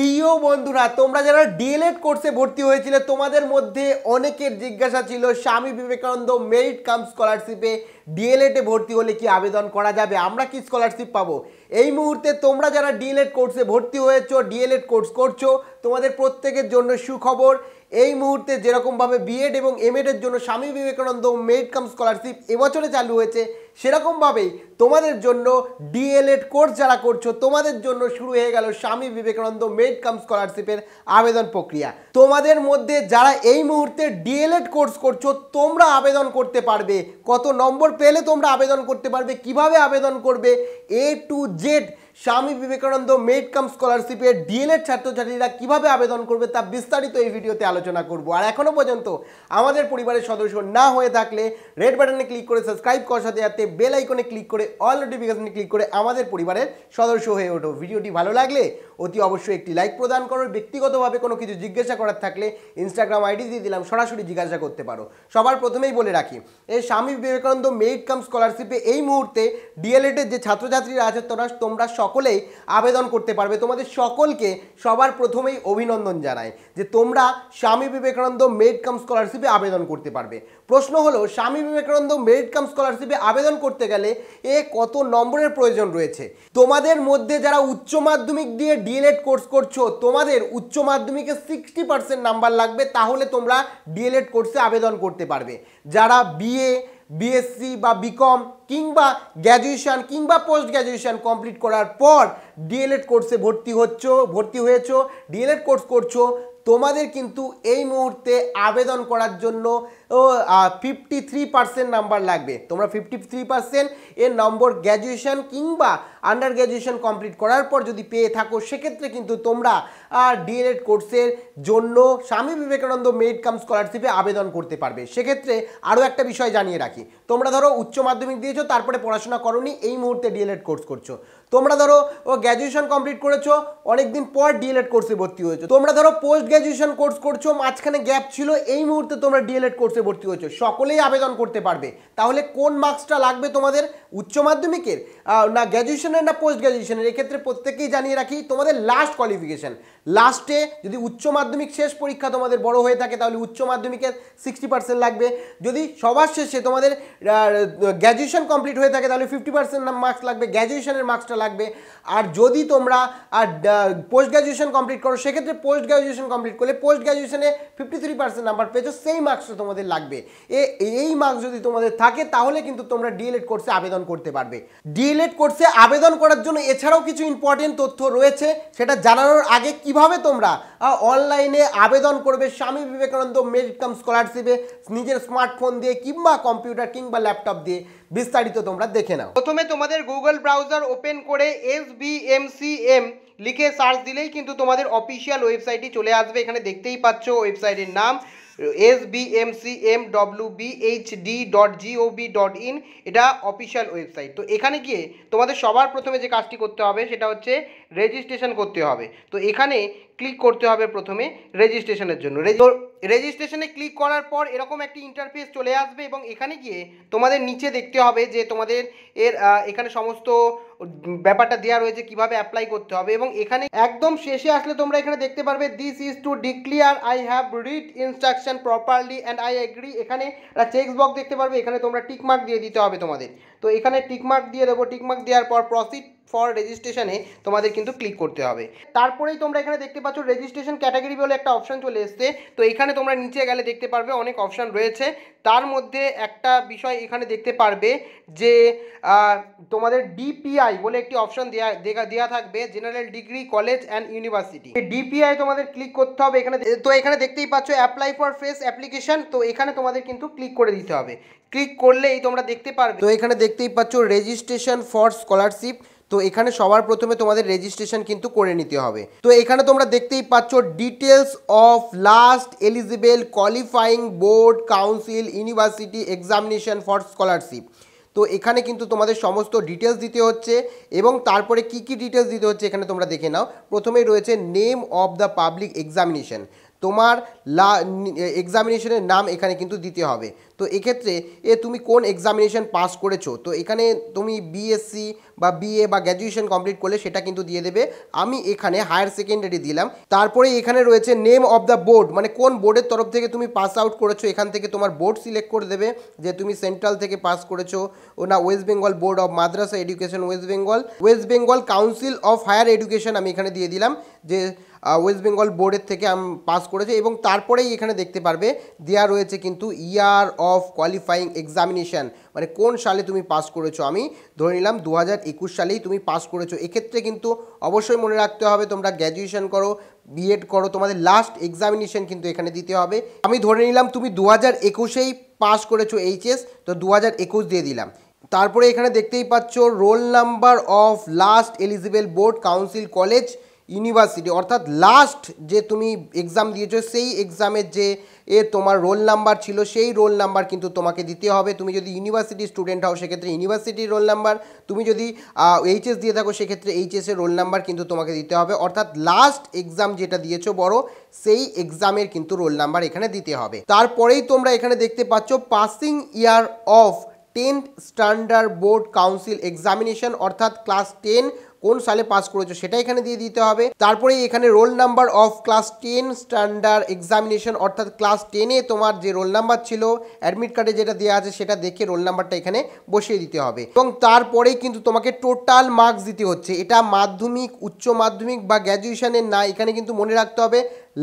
প্রিয় বন্ধুরা তোমরা যারা ডিএলএড কোর্সে ভর্তি হয়েছিলে তোমাদের মধ্যে অনেকের জিজ্ঞাসা ছিল স্বামী বিবেকানন্দ মেরিট কাম স্কলারশিপে ডিএলএডে ভর্তি হলে কি আবেদন করা যাবে আমরা কি স্কলারশিপ পাবো এই মুহূর্তে তোমরা যারা ডিএলএড কোর্সে ভর্তি হয়েছো ডিএলএড কোর্স করছো তোমাদের প্রত্যেকের জন্য সুখবর এই মুহূর্তে যেরকমভাবে বিএড এবং এমএডের জন্য স্বামী বিবেকানন্দ মেরিট কাম স্কলারশিপ এবছরে চালু হয়েছে সেরকমভাবেই তোমাদের জন্য ডিএলএড কোর্স যারা করছো তোমাদের জন্য শুরু হয়ে গেল স্বামী বিবেকানন্দ মেড কাম স্কলারশিপের আবেদন প্রক্রিয়া তোমাদের মধ্যে যারা এই মুহূর্তে ডিএলএড কোর্স করছো তোমরা আবেদন করতে পারবে কত নম্বর পেলে তোমরা আবেদন করতে পারবে কিভাবে আবেদন করবে এ টু জেড স্বামী বিবেকানন্দ মেড কাম স্কলারশিপের ডিএলএড ছাত্রছাত্রীরা কিভাবে আবেদন করবে তা বিস্তারিত এই ভিডিওতে আলোচনা করব আর এখনও পর্যন্ত আমাদের পরিবারের সদস্য না হয়ে থাকলে রেড বাটনে ক্লিক করে সাবস্ক্রাইব করার সাথে সাথে বেল আইকনে ক্লিক করে অল নোটিফিকেশানে ক্লিক করে আমাদের পরিবারের সদস্য হয়ে ওঠো ভিডিওটি ভালো লাগলে অতি অবশ্যই একটি লাইক প্রদান করো ব্যক্তিগতভাবে কোনো কিছু জিজ্ঞাসা করার থাকলে ইনস্টাগ্রাম আইডি দিয়ে দিলাম সরাসরি জিজ্ঞাসা করতে পারো সবার প্রথমেই বলে রাখি এই স্বামী বিবেকানন্দ মেরিট কাম স্কলারশিপে এই মুহূর্তে ডিএলএডের যে ছাত্রছাত্রীরা আছে তোমরা তোমরা সকলেই আবেদন করতে পারবে তোমাদের সকলকে সবার প্রথমেই অভিনন্দন জানায় যে তোমরা স্বামী বিবেকানন্দ মেরিট কাম স্কলারশিপে আবেদন করতে পারবে প্রশ্ন হলো স্বামী বিবেকানন্দ মেরিট কাম স্কলারশিপে আবেদন করতে গেলে এ কত নম্বরের প্রয়োজন রয়েছে তোমাদের মধ্যে যারা উচ্চ মাধ্যমিক দিয়ে ডিএলএড কোর্স করছো তোমাদের উচ্চ মাধ্যমিকে সিক্সটি পার্সেন্ট নাম্বার লাগবে তাহলে তোমরা ডিএলএড কোর্সে আবেদন করতে পারবে যারা বিএ বিএসসি বা বিকম কিংবা গ্র্যাজুয়েশান কিংবা পোস্ট গ্র্যাজুয়েশান কমপ্লিট করার পর ডিএলএড কোর্সে ভর্তি হচ্ছ ভর্তি হয়েছ ডিএলএড কোর্স করছো তোমাদের কিন্তু এই মুহূর্তে আবেদন করার জন্য ফিফটি থ্রি পার্সেন্ট নাম্বার লাগবে তোমরা ফিফটি থ্রি পার্সেন্ট এর নম্বর গ্র্যাজুয়েশন কিংবা আন্ডার গ্র্যাজুয়েশন কমপ্লিট করার পর যদি পেয়ে থাকো সেক্ষেত্রে কিন্তু তোমরা ডিএলএড কোর্সের জন্য স্বামী বিবেকানন্দ মেড কাম স্কলারশিপে আবেদন করতে পারবে সেক্ষেত্রে আরও একটা বিষয় জানিয়ে রাখি তোমরা ধরো উচ্চ মাধ্যমিক দিয়েছো তারপরে পড়াশোনা করনি এই মুহূর্তে ডিএলএড কোর্স করছো তোমরা ধরো ও গ্র্যাজুয়েশন কমপ্লিট করেছো অনেকদিন পর ডিএলএড কোর্সে ভর্তি হয়েছো তোমরা ধরো পোস্ট গ্র্যাজুয়েশন কোর্স করছো মাঝখানে গ্যাপ ছিল এই মুহূর্তে তোমরা ডিএলএড কোর্সে ভর্তি হয়েছো সকলেই আবেদন করতে পারবে তাহলে কোন মার্কসটা লাগবে তোমাদের উচ্চ মাধ্যমিকের না গ্র্যাজুয়েশন গ্র্যাজুয়েশনের না পোস্ট গ্র্যাজুয়েশনের এক্ষেত্রে প্রত্যেকেই জানিয়ে রাখি তোমাদের লাস্ট কোয়ালিফিকেশন লাস্টে যদি উচ্চ মাধ্যমিক শেষ পরীক্ষা তোমাদের বড় হয়ে থাকে তাহলে উচ্চ মাধ্যমিকের সিক্সটি পার্সেন্ট লাগবে যদি সবার শেষে তোমাদের গ্র্যাজুয়েশন কমপ্লিট হয়ে থাকে তাহলে ফিফটি পার্সেন্ট মার্কস লাগবে গ্র্যাজুয়েশনের মার্কসটা লাগবে আর যদি তোমরা আর পোস্ট গ্র্যাজুয়েশন কমপ্লিট করো সেক্ষেত্রে পোস্ট গ্র্যাজুয়েশন কমপ্লিট করলে পোস্ট গ্র্যাজুয়েশনে ফিফটি থ্রি পার্সেন্ট নাম্বার পেয়েছো সেই মার্কসটা তোমাদের লাগবে এ এই মার্কস যদি তোমাদের থাকে তাহলে কিন্তু তোমরা ডিএলএড কোর্সে আবেদন করতে পারবে ডিএলএড কোর্সে আবেদন করার জন্য এছাড়াও কিছু ইম্পর্টেন্ট তথ্য রয়েছে সেটা জানানোর আগে কি কিভাবে তোমরা অনলাইনে আবেদন করবে স্বামী বিবেকানন্দ মেরিট কাম স্কলারশিপে নিজের স্মার্টফোন দিয়ে কিংবা কম্পিউটার কিংবা ল্যাপটপ দিয়ে বিস্তারিত তোমরা দেখে নাও প্রথমে তোমাদের গুগল ব্রাউজার ওপেন করে S B M C M লিখে সার্চ দিলেই কিন্তু তোমাদের অফিসিয়াল ওয়েবসাইটটি চলে আসবে এখানে দেখতেই পাচ্ছ ওয়েবসাইটের নাম S B M C M W B H D dot G O B dot in এটা অফিসিয়াল ওয়েবসাইট তো এখানে গিয়ে তোমাদের সবার প্রথমে যে কাজটি করতে হবে সেটা হচ্ছে রেজিস্ট্রেশন করতে হবে তো এখানে ক্লিক করতে হবে প্রথমে রেজিস্ট্রেশনের জন্য রেজিস্ট্রেশনে ক্লিক করার পর এরকম একটি ইন্টারফেস চলে আসবে এবং এখানে গিয়ে তোমাদের নিচে দেখতে হবে যে তোমাদের এর এখানে সমস্ত ব্যাপারটা দেওয়া রয়েছে কিভাবে অ্যাপ্লাই করতে হবে এবং এখানে একদম শেষে আসলে তোমরা এখানে দেখতে পারবে this is to declare I have read instruction properly and I agree এখানে একটা চেক্স বক্স দেখতে পারবে এখানে তোমরা টিকমার্ক দিয়ে দিতে হবে তোমাদের তো এখানে টিকমার্ক দিয়ে দেবো টিকমার্ক দেওয়ার পর প্রসিড ফর রেজিস্ট্রেশনে তোমাদের কিন্তু ক্লিক করতে হবে তারপরেই তোমরা এখানে দেখতে পাচ্ছ রেজিস্ট্রেশন ক্যাটাগরি বলে একটা অপশান চলে এসছে তো এখানে তোমরা নিচে গেলে দেখতে পারবে অনেক অপশান রয়েছে তার মধ্যে একটা বিষয় এখানে দেখতে পারবে যে তোমাদের ডিপিআই বলে একটি অপশান দেওয়া দেওয়া থাকবে general degree college and university DPI তোমাদের ক্লিক করতে হবে এখানে তো এখানে দেখতেই পাচ্ছ অ্যাপ্লাই ফর ফ্রেস অ্যাপ্লিকেশান তো এখানে তোমাদের কিন্তু ক্লিক করে দিতে হবে ক্লিক করলেই তোমরা দেখতে পারবে তো এখানে দেখতেই পাচ্ছ রেজিস্ট্রেশন ফর স্কলারশিপ তো এখানে সবার প্রথমে তোমাদের রেজিস্ট্রেশন কিন্তু করে নিতে হবে তো এখানে তোমরা দেখতেই পাচ্ছ details of last eligible qualifying board council university examination for scholarship তো এখানে কিন্তু তোমাদের সমস্ত ডিটেলস দিতে হচ্ছে এবং তারপরে কি কি ডিটেলস দিতে হচ্ছে এখানে তোমরা দেখে নাও প্রথমেই রয়েছে name of the public examination তোমার লা এক্সামিনেশনের নাম এখানে কিন্তু দিতে হবে তো এক্ষেত্রে এ তুমি কোন এক্সামিনেশন পাস করেছো তো এখানে তুমি বিএসসি বা বিএ বা গ্র্যাজুয়েশন কমপ্লিট করলে সেটা কিন্তু দিয়ে দেবে আমি এখানে হায়ার সেকেন্ডারি দিলাম তারপরে এখানে রয়েছে নেম অফ দ্য বোর্ড মানে কোন বোর্ডের তরফ থেকে তুমি পাস আউট করেছো এখান থেকে তোমার বোর্ড সিলেক্ট করে দেবে যে তুমি সেন্ট্রাল থেকে পাস করেছো ও না West Bengal board of Madrasah education West Bengal West Bengal council of higher education আমি এখানে দিয়ে দিলাম যে ওয়েস্ট বেঙ্গল বোর্ডের থেকে আমি পাস করেছে এবং তারপরেই এখানে দেখতে পারবে দেওয়া রয়েছে কিন্তু ইয়ার অফ কোয়ালিফাইং এক্সামিনেশান মানে কোন সালে তুমি পাস করেছো আমি ধরে নিলাম দু সালেই তুমি পাস করেছো এক্ষেত্রে কিন্তু অবশ্যই মনে রাখতে হবে তোমরা গ্র্যাজুয়েশন করো বিএড করো তোমাদের লাস্ট এক্সামিনেশন কিন্তু এখানে দিতে হবে আমি ধরে নিলাম তুমি দু হাজার একুশেই পাস করেছো এইচএস তো দু হাজার একুশ দিয়ে দিলাম তারপরে এখানে দেখতেই পাচ্ছ roll number of last eligible board council college university অর্থাৎ লাস্ট যে তুমি এক্সাম দিয়েছো সেই এক্সামের যে এ তোমার রোল নাম্বার ছিল সেই রোল নাম্বার কিন্তু তোমাকে দিতে হবে তুমি যদি ইউনিভার্সিটি স্টুডেন্ট হও সেক্ষেত্রে ইউনিভার্সিটির রোল নাম্বার তুমি যদি এইচএস দিয়ে থাকো সেক্ষেত্রে এইচএসের রোল নাম্বার কিন্তু তোমাকে দিতে হবে অর্থাৎ লাস্ট এক্সাম যেটা দিয়েছো বড় সেই এক্সামের কিন্তু রোল নাম্বার এখানে দিতে হবে তারপরেই তোমরা এখানে দেখতে পাচ্ছ passing year of tenth standard board council examination অর্থাৎ ক্লাস টেন কোন সালে পাস করেছো সেটা এখানে দিয়ে দিতে হবে তারপরে এখানে roll number of class ten standard examination অর্থাৎ ক্লাস টেনে তোমার যে রোল নাম্বার ছিল অ্যাডমিট কার্ডে যেটা দেওয়া আছে সেটা দেখে রোল নাম্বারটা এখানে বসিয়ে দিতে হবে এবং তারপরেই কিন্তু তোমাকে টোটাল মার্কস দিতে হচ্ছে এটা মাধ্যমিক উচ্চ মাধ্যমিক বা গ্র্যাজুয়েশনের না এখানে কিন্তু মনে রাখতে হবে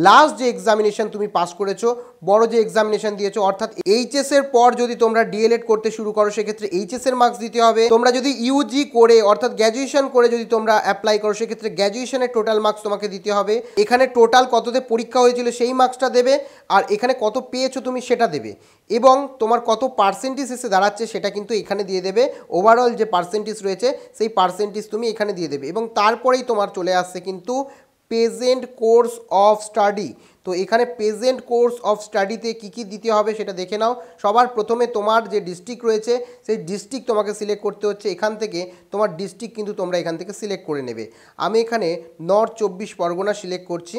লাস্ট যে এক্সামিনেশন তুমি পাস করেছো বড় যে এক্সামিনেশন দিয়েছো অর্থাৎ এইচএসের পর যদি তোমরা ডিএলএড করতে শুরু করো সেক্ষেত্রে এইচএসের মার্কস দিতে হবে তোমরা যদি ইউজি করে অর্থাৎ গ্র্যাজুয়েশন করে যদি তোমরা অ্যাপ্লাই করো সেক্ষেত্রে গ্র্যাজুয়েশনের টোটাল মার্কস তোমাকে দিতে হবে এখানে টোটাল কততে পরীক্ষা হয়েছিল সেই মার্কসটা দেবে আর এখানে কত পেয়েছো তুমি সেটা দেবে এবং তোমার কত পার্সেন্টেজ এসে দাঁড়াচ্ছে সেটা কিন্তু এখানে দিয়ে দেবে ওভারঅল যে পার্সেন্টেজ রয়েছে সেই পার্সেন্টেজ তুমি এখানে দিয়ে দেবে এবং তারপরেই তোমার চলে আসছে কিন্তু প্রেজেন্ট কোর্স অফ স্টাডি তো এখানে প্রেজেন্ট কোর্স অফ স্টাডিতে কী কী দিতে হবে সেটা দেখে নাও সবার প্রথমে তোমার যে ডিস্ট্রিক্ট রয়েছে সেই ডিস্ট্রিক্ট তোমাকে সিলেক্ট করতে হচ্ছে এখান থেকে তোমার ডিস্ট্রিক্ট কিন্তু তোমরা এখান থেকে সিলেক্ট করে নেবে আমি এখানে নর্থ চব্বিশ পরগনা সিলেক্ট করছি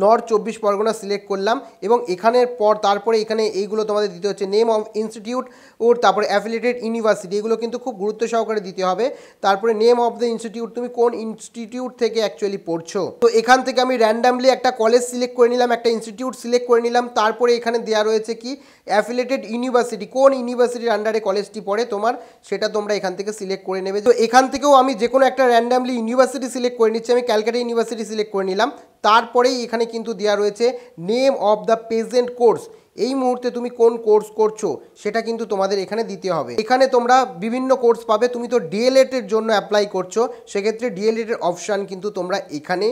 নর্থ চব্বিশ পরগনা সিলেক্ট করলাম এবং এখানের পর তারপরে এখানে এইগুলো তোমাদের দিতে হচ্ছে নেম অফ ইনস্টিটিউট ওর তারপরে অ্যাফিলেটেড ইউনিভার্সিটি এগুলো কিন্তু খুব গুরুত্ব সহকারে দিতে হবে তারপরে নেম অফ দ্য ইনস্টিটিউট তুমি কোন ইনস্টিটিউট থেকে অ্যাকচুয়ালি পড়ছো তো এখান থেকে আমি র্যান্ডামলি একটা কলেজ সিলেক্ট করে নিলাম একটা ইনস্টিটিউট সিলেক্ট করে নিলাম তারপরে এখানে দেওয়া রয়েছে কি অ্যাফিলেটেড ইউনিভার্সিটি কোন ইউনিভার্সিটির আন্ডারে কলেজটি পড়ে তোমার সেটা তোমরা এখান থেকে সিলেক্ট করে নেবে তো এখান থেকেও আমি যে কোনো একটা র্যান্ডামলি ইউনিভার্সিটি সিলেক্ট করে নিচ্ছি আমি ক্যালকাটা ইউনিভার্সিটি সিলেক্ট করে নিলাম তারপরেই এখানে এখানে কিন্তু দেওয়া রয়েছে name of the present course এই মুহূর্তে তুমি কোন কোর্স করছো সেটা কিন্তু তোমাদের এখানে দিতে হবে এখানে তোমরা বিভিন্ন কোর্স পাবে তুমি তো ডিএলএডের e জন্য অ্যাপ্লাই করছো সেক্ষেত্রে ডিএলএডের e অপশান কিন্তু তোমরা এখানে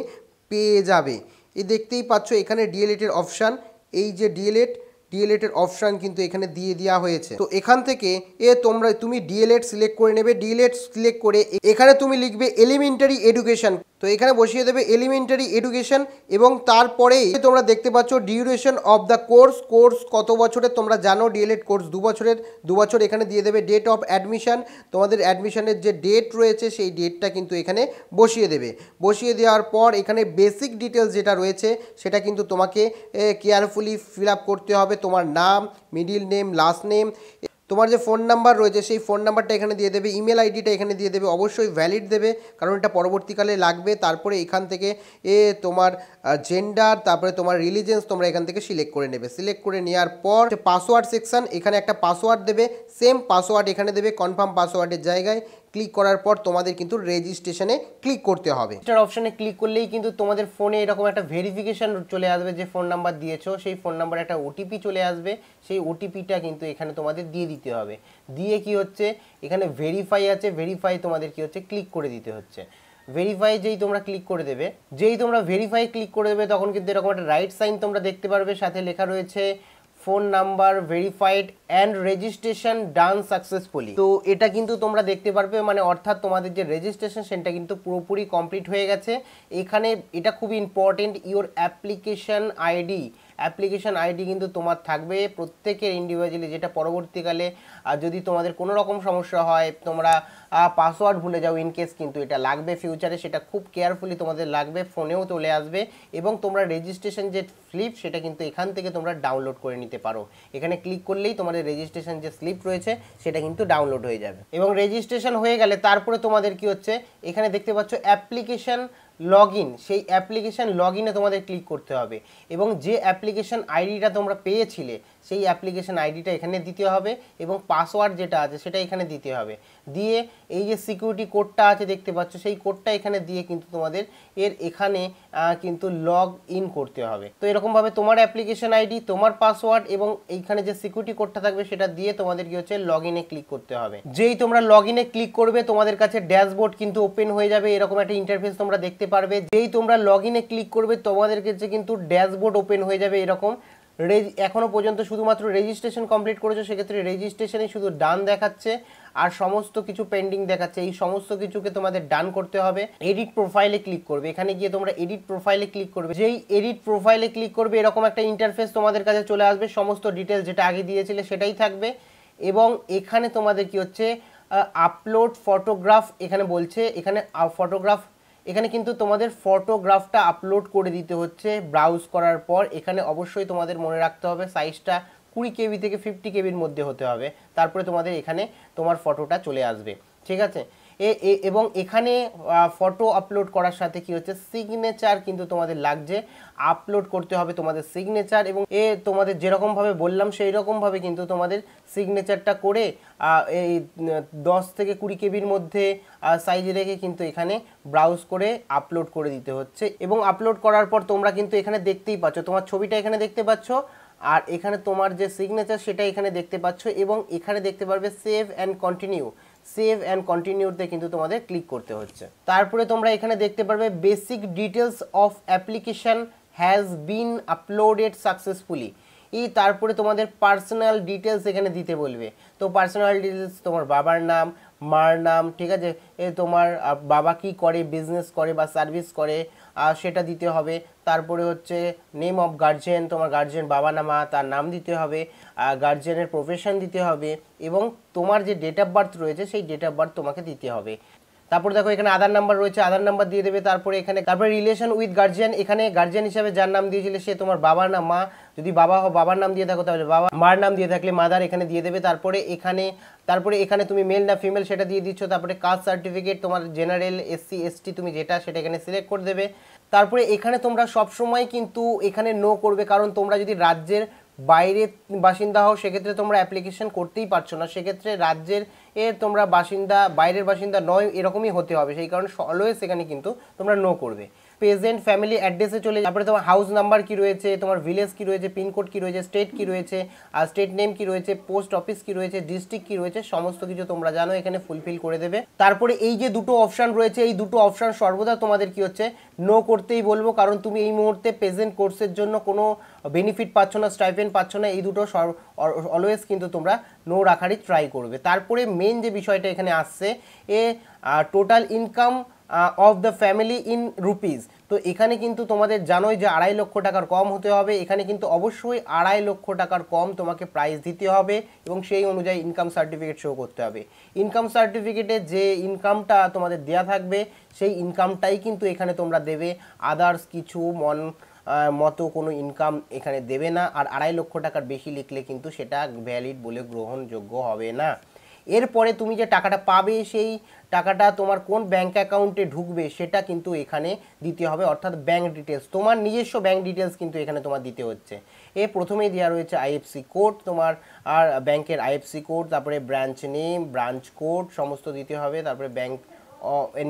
পেয়ে যাবে এই দেখতেই পাচ্ছ এখানে ডিএলএডের e অপশান এই যে ডিএলএড ডিএলএডের অপশান কিন্তু এখানে দিয়ে দেওয়া হয়েছে তো এখান থেকে এ তোমরা তুমি ডিএলএড সিলেক্ট করে নেবে ডিএলএড সিলেক্ট করে এখানে তুমি লিখবে এলিমেন্টারি এডুকেশন তো এখানে বসিয়ে দেবে এলিমেন্টারি এডুকেশন এবং তারপরে তোমরা দেখতে পাচ্ছ duration of the course course কত বছরের তোমরা জানো ডিএলএড কোর্স দু বছরের দু বছর এখানে দিয়ে দেবে ডেট অফ অ্যাডমিশান তোমাদের অ্যাডমিশানের যে ডেট রয়েছে সেই ডেটটা কিন্তু এখানে বসিয়ে দেবে বসিয়ে দেওয়ার পর এখানে বেসিক ডিটেলস যেটা রয়েছে সেটা কিন্তু তোমাকে কেয়ারফুলি ফিল করতে হবে তোমার নাম মিডিল নেম লাস্ট নেম তোমার যে ফোন নাম্বার রয়েছে সেই ফোন নাম্বারটা এখানে দিয়ে দেবে ইমেল আইডিটা এখানে দিয়ে দেবে অবশ্যই ভ্যালিড দেবে কারণ এটা পরবর্তীকালে লাগবে তারপরে এখান থেকে এ তোমার জেন্ডার তারপরে তোমার রিলিজেন্স তোমরা এখান থেকে সিলেক্ট করে নেবে সিলেক্ট করে নেওয়ার পর পাসওয়ার্ড সেকশান এখানে একটা পাসওয়ার্ড দেবে সেম পাসওয়ার্ড এখানে দেবে কনফার্ম পাসওয়ার্ডের জায়গায় ক্লিক করার পর তোমাদের কিন্তু রেজিস্ট্রেশনে ক্লিক করতে হবে এটার অপশানে ক্লিক করলেই কিন্তু তোমাদের ফোনে এরকম একটা ভেরিফিকেশান চলে আসবে যে ফোন নাম্বার দিয়েছো সেই ফোন নাম্বার একটা ওটিপি চলে আসবে সেই ওটিপিটা কিন্তু এখানে তোমাদের দিয়ে দিতে হবে দিয়ে কি হচ্ছে এখানে ভেরিফাই আছে ভেরিফাই তোমাদের কি হচ্ছে ক্লিক করে দিতে হচ্ছে ভেরিফাই যেই তোমরা ক্লিক করে দেবে যেই তোমরা ভেরিফাই ক্লিক করে দেবে তখন কিন্তু এরকম একটা রাইট সাইন তোমরা দেখতে পারবে সাথে লেখা রয়েছে phone number verified and registration done successfully তো এটা কিন্তু তোমরা দেখতে পারবে মানে অর্থাৎ তোমাদের যে রেজিস্ট্রেশন সেটা কিন্তু পুরোপুরি কমপ্লিট হয়ে গেছে এখানে এটা খুবই important your application ID application ID কিন্তু তোমার থাকবে প্রত্যেকের ইন্ডিভিজুয়ালি যেটা পরবর্তীকালে যদি তোমাদের কোনো রকম সমস্যা হয় তোমরা পাসওয়ার্ড ভুলে যাও ইনকেস কিন্তু এটা লাগবে ফিউচারে সেটা খুব কেয়ারফুলি তোমাদের লাগবে ফোনেও চলে আসবে এবং তোমরা রেজিস্ট্রেশন যে স্লিপ সেটা কিন্তু এখান থেকে তোমরা ডাউনলোড করে নিতে পারো এখানে ক্লিক করলেই তোমাদের রেজিস্ট্রেশন যে স্লিপ রয়েছে সেটা কিন্তু ডাউনলোড হয়ে যাবে এবং রেজিস্ট্রেশন হয়ে গেলে তারপরে তোমাদের কি হচ্ছে এখানে দেখতে পাচ্ছ অ্যাপ্লিকেশন লগ সেই অ্যাপ্লিকেশান লগ তোমাদের ক্লিক করতে হবে এবং যে অ্যাপ্লিকেশান আইডিটা তোমরা পেয়েছিলে সেই অ্যাপ্লিকেশন আইডিটা এখানে দিতে হবে এবং পাসওয়ার্ড যেটা আছে সেটা এখানে দিতে হবে দিয়ে এই যে সিকিউরিটি কোডটা আছে দেখতে পাচ্ছ সেই কোডটা এখানে দিয়ে কিন্তু তোমাদের এর এখানে কিন্তু লগ ইন করতে হবে তো এরকমভাবে তোমার অ্যাপ্লিকেশন আইডি তোমার পাসওয়ার্ড এবং এইখানে যে সিকিউরিটি কোডটা থাকবে সেটা দিয়ে তোমাদের কি হচ্ছে লগ ইনে ক্লিক করতে হবে যেই তোমরা লগ ইনে ক্লিক করবে তোমাদের কাছে ড্যাশবোর্ড কিন্তু ওপেন হয়ে যাবে এরকম একটা ইন্টারফেস তোমরা দেখতে পারবে যেই তোমরা লগ ইনে ক্লিক করবে তোমাদের কাছে কিন্তু ড্যাশবোর্ড ওপেন হয়ে যাবে এরকম এখনও পর্যন্ত শুধুমাত্র রেজিস্ট্রেশন কমপ্লিট করেছো সেক্ষেত্রে রেজিস্ট্রেশনে শুধু ডান দেখাচ্ছে আর সমস্ত কিছু পেন্ডিং দেখাচ্ছে এই সমস্ত কিছুকে তোমাদের ডান করতে হবে এডিট প্রোফাইলে ক্লিক করবে এখানে গিয়ে তোমরা এডিট প্রোফাইলে ক্লিক করবে যেই এডিট প্রোফাইলে ক্লিক করবে এরকম একটা ইন্টারফেস তোমাদের কাছে চলে আসবে সমস্ত ডিটেলস যেটা আগে দিয়েছিলে সেটাই থাকবে এবং এখানে তোমাদের কি হচ্ছে আপলোড ফটোগ্রাফ এখানে বলছে এখানে ফটোগ্রাফ এখানে কিন্তু তোমাদের ফটোগ্রাফটা আপলোড করে দিতে হচ্ছে ব্রাউজ করার পর এখানে অবশ্যই তোমাদের মনে রাখতে হবে সাইজটা কুড়ি কেবি থেকে ফিফটি কেবির মধ্যে হতে হবে তারপরে তোমাদের এখানে তোমার ফটোটা চলে আসবে ঠিক আছে এবং এখানে ফটো আপলোড করার সাথে কি হচ্ছে সিগনেচার কিন্তু তোমাদের লাগছে আপলোড করতে হবে তোমাদের সিগনেচার এবং এ তোমাদের যেরকমভাবে বললাম সেই রকমভাবে কিন্তু তোমাদের সিগনেচারটা করে এই দশ থেকে কুড়ি কেবির মধ্যে সাইজে রেখে কিন্তু এখানে ব্রাউজ করে আপলোড করে দিতে হচ্ছে এবং আপলোড করার পর তোমরা কিন্তু এখানে দেখতেই পাচ্ছ তোমার ছবিটা এখানে দেখতে পাচ্ছ আর এখানে তোমার যে সিগনেচার সেটা এখানে দেখতে পাচ্ছ এবং এখানে দেখতে পারবে save and continue save and কন্টিনিউতে কিন্তু তোমাদের ক্লিক করতে হচ্ছে তারপরে তোমরা এখানে দেখতে পারবে basic details of application has been uploaded successfully ই তারপরে তোমাদের পার্সোনাল ডিটেলস এখানে দিতে বলবে তো পার্সোনাল ডিটেলস তোমার বাবার নাম মার নাম ঠিক আছে এ তোমার বাবা কি করে বিজনেস করে বা সার্ভিস করে সেটা দিতে হবে তারপরে হচ্ছে নেম অফ গার্জেন তোমার গার্জেন বাবা না মা তার নাম দিতে হবে গার্জেনের প্রফেশন দিতে হবে এবং তোমার যে ডেট অফ বার্থ রয়েছে সেই ডেট অফ বার্থ তোমাকে দিতে হবে তারপরে দেখো এখানে আধার নাম্বার রয়েছে আধার নাম্বার দিয়ে দেবে তারপরে এখানে তারপরে রিলেশন উইথ গার্জিয়ান এখানে গার্জিয়ান হিসাবে যার নাম দিয়েছিলে সে তোমার বাবার না মা যদি বাবা বাবার নাম দিয়ে থাকো তাহলে বাবা মার নাম দিয়ে থাকলে মাদার এখানে দিয়ে দেবে তারপরে এখানে তারপরে এখানে তুমি মেল না ফিমেল সেটা দিয়ে দিচ্ছ তারপরে কাস্ট সার্টিফিকেট তোমার জেনারেল এসসি এসটি তুমি যেটা সেটা এখানে সিলেক্ট করে দেবে তারপরে এখানে তোমরা সবসময় কিন্তু এখানে নো করবে কারণ তোমরা যদি রাজ্যের বাইরের বাসিন্দা হও সেক্ষেত্রে তোমরা অ্যাপ্লিকেশন করতেই পারছো না সেক্ষেত্রে রাজ্যের এর তোমরা বাসিন্দা বাইরের বাসিন্দা নয় এরকমই হতে হবে সেই কারণে অলওয়েজ সেখানে কিন্তু তোমরা নো করবে প্রেজেন্ট ফ্যামিলি অ্যাড্রেসে চলে তারপরে তোমার হাউস নাম্বার কি রয়েছে তোমার ভিলেজ কি রয়েছে পিনকোড কি রয়েছে স্টেট কি রয়েছে আর স্টেট নেম কি রয়েছে পোস্ট অফিস কি রয়েছে ডিস্ট্রিক্ট কি রয়েছে সমস্ত কিছু তোমরা জানো এখানে ফুলফিল করে দেবে তারপরে এই যে দুটো অপশান রয়েছে এই দুটো অপশান সর্বদা তোমাদের কি হচ্ছে নো করতেই বলবো কারণ তুমি এই মুহূর্তে প্রেজেন্ট কোর্সের জন্য কোনো বেনিফিট পাচ্ছ না স্টাইফেন্ট পাচ্ছ না এই দুটো অলওয়েজ কিন্তু তোমরা নো রাখারই ট্রাই করবে তারপরে মেন যে বিষয়টা এখানে আসছে এ total income of the family in rupees তো এখানে কিন্তু তোমাদের জানোই যে আড়াই লক্ষ টাকার কম হতে হবে এখানে কিন্তু অবশ্যই আড়াই লক্ষ টাকার কম তোমাকে প্রাইস দিতে হবে এবং সেই অনুযায়ী ইনকাম সার্টিফিকেট শো করতে হবে ইনকাম সার্টিফিকেটে যে ইনকামটা তোমাদের দেয়া থাকবে সেই ইনকামটাই কিন্তু এখানে তোমরা দেবে আদার্স কিছু মন মতো কোনো ইনকাম এখানে দেবে না আর আড়াই লক্ষ টাকার বেশি লিখলে কিন্তু সেটা ভ্যালিড বলে গ্রহণযোগ্য হবে না এরপরে তুমি যে টাকাটা পাবে সেই টাকাটা তোমার কোন ব্যাঙ্ক অ্যাকাউন্টে ঢুকবে সেটা কিন্তু এখানে দিতে হবে অর্থাৎ ব্যাঙ্ক ডিটেলস তোমার নিজস্ব ব্যাঙ্ক ডিটেলস কিন্তু এখানে তোমার দিতে হচ্ছে এ প্রথমেই দেওয়া রয়েছে আইএফসি কোড তোমার আর ব্যাংকের আইএফসি কোড তারপরে ব্রাঞ্চ নেম ব্রাঞ্চ কোড সমস্ত দিতে হবে তারপরে bank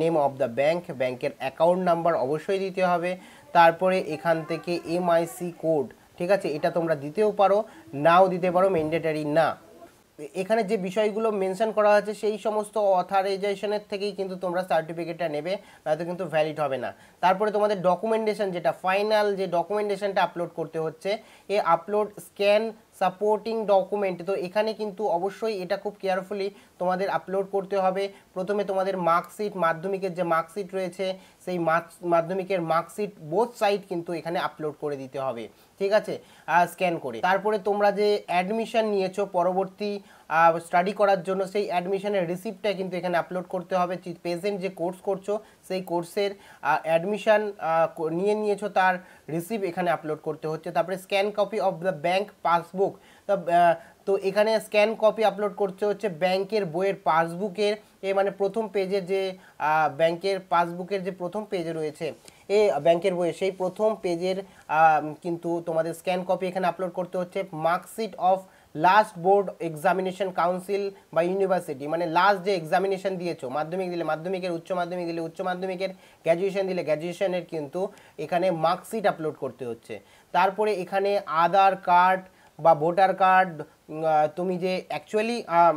name of the bank ব্যাংকের অ্যাকাউন্ট নাম্বার অবশ্যই দিতে হবে তারপরে এখান থেকে এমআইসি কোড ঠিক আছে এটা তোমরা দিতেও পারো নাও দিতে পারো ম্যান্ডেটারি না এখানে যে বিষয়গুলো মেনশন করা হয়েছে সেই সমস্ত অথারাইজেশনের থেকেই কিন্তু তোমরা সার্টিফিকেটটা নেবে নয়তো কিন্তু ভ্যালিড হবে না তারপরে তোমাদের ডকুমেন্টেশন যেটা ফাইনাল যে ডকুমেন্টেশনটা আপলোড করতে হচ্ছে এ আপলোড স্ক্যান সাপোর্টিং ডকুমেন্ট তো এখানে কিন্তু অবশ্যই এটা খুব কেয়ারফুলি তোমাদের আপলোড করতে হবে প্রথমে তোমাদের মার্কশিট মাধ্যমিকের যে মার্কশিট রয়েছে সেই মাধ্যমিকের মার্কশিট বোথ সাইড কিন্তু এখানে আপলোড করে দিতে হবে ঠিক আছে স্ক্যান করে তারপরে তোমরা যে অ্যাডমিশন নিয়েছো পরবর্তী স্টাডি করার জন্য সেই অ্যাডমিশনের রিসিপ্টটা কিন্তু এখানে আপলোড করতে হবে পেজেন্ট যে কোর্স করছো সেই কোর্সের অ্যাডমিশান নিয়ে নিয়েছো তার রিসিপ্ট এখানে আপলোড করতে হচ্ছে তারপরে scan copy of the bank passbook তো এখানে স্ক্যান কপি আপলোড করতে হচ্ছে ব্যাংকের বইয়ের পাসবুকের এ মানে প্রথম পেজে যে ব্যাংকের পাসবুকের যে প্রথম পেজে রয়েছে এ ব্যাংকের বইয়ের সেই প্রথম পেজের কিন্তু তোমাদের স্ক্যান কপি এখানে আপলোড করতে হচ্ছে marksheet of last board examination council বা ইউনিভার্সিটি মানে লাস্ট যে এক্সামিনেশন দিয়েছো মাধ্যমিক দিলে মাধ্যমিকের উচ্চ মাধ্যমিক দিলে উচ্চ মাধ্যমিকের গ্র্যাজুয়েশন দিলে গ্র্যাজুয়েশনের কিন্তু এখানে মার্কশিট আপলোড করতে হচ্ছে তারপরে এখানে আধার কার্ড বা ভোটার কার্ড তুমি যে অ্যাকচুয়ালি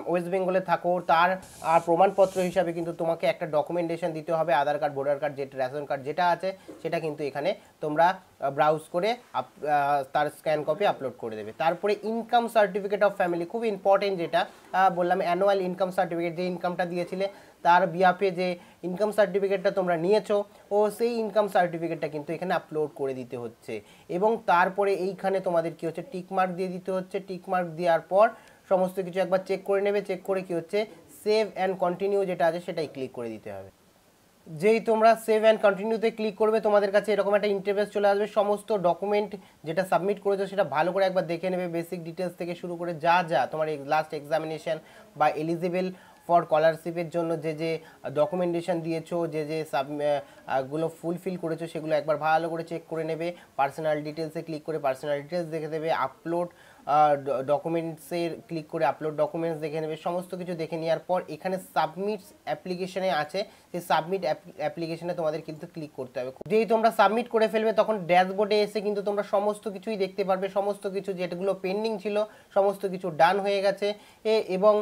ওয়েস্ট বেঙ্গলে থাকো তার আর প্রমাণপত্র হিসাবে কিন্তু তোমাকে একটা ডকুমেন্টেশন দিতে হবে আধার কার্ড ভোটার কার্ড যেটা রেশন কার্ড যেটা আছে সেটা কিন্তু এখানে তোমরা ব্রাউজ করে তার স্ক্যান কপি আপলোড করে দেবে তারপরে ইনকাম সার্টিফিকেট অফ ফ্যামিলি খুব ইম্পর্টেন্ট যেটা বললাম অ্যানুয়াল ইনকাম সার্টিফিকেট যে ইনকামটা দিয়েছিলে তার বিয়াপে যে ইনকাম সার্টিফিকেটটা তোমরা নিয়েছো ও সেই ইনকাম সার্টিফিকেটটা কিন্তু এখানে আপলোড করে দিতে হচ্ছে এবং তারপরে এইখানে তোমাদের কি হচ্ছে টিকমার্ক দিয়ে দিতে হচ্ছে টিকমার্ক দেওয়ার পর সমস্ত কিছু একবার চেক করে নেবে চেক করে কি হচ্ছে সেভ অ্যান্ড কন্টিনিউ যেটা আছে সেটাই ক্লিক করে দিতে হবে যেই তোমরা সেভ অ্যান্ড কন্টিনিউতে ক্লিক করবে তোমাদের কাছে এরকম একটা ইন্টারভেস চলে আসবে সমস্ত ডকুমেন্ট যেটা সাবমিট করেছো সেটা ভালো করে একবার দেখে নেবে বেসিক ডিটেলস থেকে শুরু করে যা যা তোমার লাস্ট এক্সামিনেশান বা এলিজিবেল ফর স্কলারশিপের জন্য যে যে ডকুমেন্টেশন দিয়েছো যে যে সাব গুলো ফুলফিল করেছো সেগুলো একবার ভালো করে চেক করে নেবে পার্সোনাল ডিটেলসে ক্লিক করে পার্সোনাল ডিটেলস দেখে দেবে আপলোড ডকুমেন্টসের ক্লিক করে আপলোড ডকুমেন্টস দেখে নেবে সমস্ত কিছু দেখে নেওয়ার পর এখানে সাবমিট অ্যাপ্লিকেশনে আছে সেই সাবমিট অ্যাপ্লিকেশনে তোমাদের কিন্তু ক্লিক করতে হবে যেই তোমরা সাবমিট করে ফেলবে তখন ড্যাশবোর্ডে এসে কিন্তু তোমরা সমস্ত কিছুই দেখতে পারবে সমস্ত কিছু যেগুলো পেন্ডিং ছিল সমস্ত কিছু ডান হয়ে গেছে এবং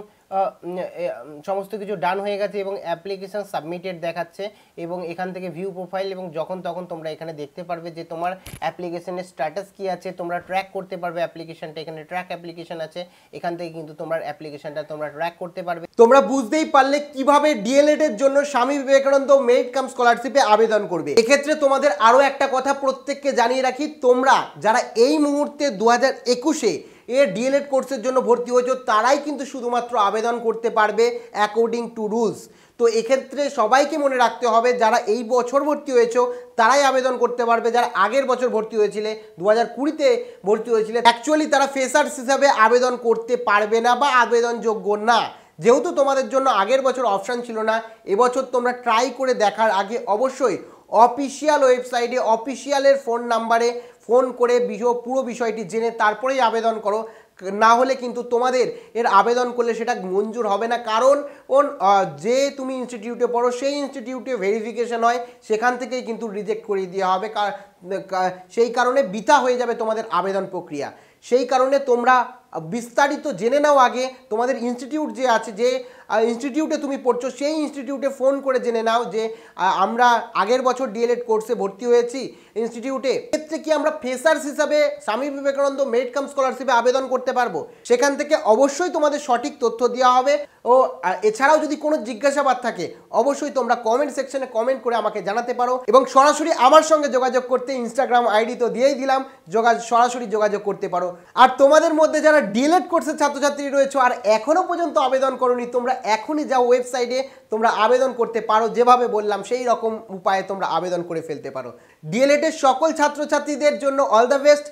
সমস্ত কিছু ডান হয়ে গেছে এবং অ্যাপ্লিকেশান সাবমিটেড দেখাচ্ছে এবং এখান থেকে ভিউ প্রোফাইল এবং যখন তখন তোমরা এখানে দেখতে পারবে যে তোমার অ্যাপ্লিকেশানের স্ট্যাটাস কী আছে তোমরা ট্র্যাক করতে পারবে অ্যাপ্লিকেশানটা এখানে ট্র্যাক অ্যাপ্লিকেশান আছে এখান থেকে কিন্তু তোমার অ্যাপ্লিকেশানটা তোমরা ট্র্যাক করতে পারবে তোমরা বুঝতেই পারলে কিভাবে ডিএলএড এর জন্য স্বামী বিবেকানন্দ মেরিট কাম স্কলারশিপে আবেদন করবে এক্ষেত্রে তোমাদের আরও একটা কথা প্রত্যেককে জানিয়ে রাখি তোমরা যারা এই মুহূর্তে দু হাজার একুশে এ ডিএলএড কোর্সের জন্য ভর্তি হয়েছো তারাই কিন্তু শুধুমাত্র আবেদন করতে পারবে অ্যাকর্ডিং টু রুলস তো এক্ষেত্রে সবাইকে মনে রাখতে হবে যারা এই বছর ভর্তি হয়েছো তারাই আবেদন করতে পারবে যারা আগের বছর ভর্তি হয়েছিলে দু হাজার কুড়িতে ভর্তি হয়েছিলে অ্যাকচুয়ালি তারা ফ্রেশার্স হিসাবে আবেদন করতে পারবে না বা আবেদনযোগ্য না যেহেতু তোমাদের জন্য আগের বছর অপশান ছিল না এবছর তোমরা ট্রাই করে দেখার আগে অবশ্যই অফিসিয়াল ওয়েবসাইটে অফিসিয়ালের ফোন নাম্বারে ফোন করে পুরো বিষয়টি জেনে তারপরেই আবেদন করো না হলে কিন্তু তোমাদের এর আবেদন করলে সেটা মঞ্জুর হবে না কারণ ওন যে তুমি ইনস্টিটিউটে পড়ো সেই ইনস্টিটিউটে ভেরিফিকেশন হয় সেখান থেকেই কিন্তু রিজেক্ট করে দেওয়া হবে সেই কারণে বিতা হয়ে যাবে তোমাদের আবেদন প্রক্রিয়া সেই কারণে তোমরা বিস্তারিত জেনে নাও আগে তোমাদের ইনস্টিটিউট যে আছে যে ইনস্টিটিউটে তুমি পড়ছো সেই ইনস্টিটিউটে ফোন করে জেনে নাও যে আমরা আগের বছর ডিএলএড কোর্সে ভর্তি হয়েছি ইনস্টিটিউটে ক্ষেত্রে কি আমরা ফেসার্স হিসাবে স্বামী বিবেকানন্দ মেডকাম কাম স্কলারশিপে আবেদন করতে পারবো সেখান থেকে অবশ্যই তোমাদের সঠিক তথ্য দেওয়া হবে ও এছাড়াও যদি কোনো জিজ্ঞাসাবাদ থাকে অবশ্যই তোমরা কমেন্ট সেকশনে কমেন্ট করে আমাকে জানাতে পারো এবং সরাসরি আমার সঙ্গে যোগাযোগ করতে ইনস্টাগ্রাম আইডি তো দিয়েই দিলাম যোগাযোগ সরাসরি যোগাযোগ করতে পারো আর তোমাদের মধ্যে যারা ডিএলএড কোর্সের ছাত্রছাত্রী রয়েছে আর এখনও পর্যন্ত আবেদন করনি তোমরা এখনই যাও ওয়েবসাইটে তোমরা আবেদন করতে পারো যেভাবে বললাম সেই রকম উপায়ে তোমরা আবেদন করে ফেলতে পারো এর সকল ছাত্রছাত্রীদের জন্য অল দ্য বেস্ট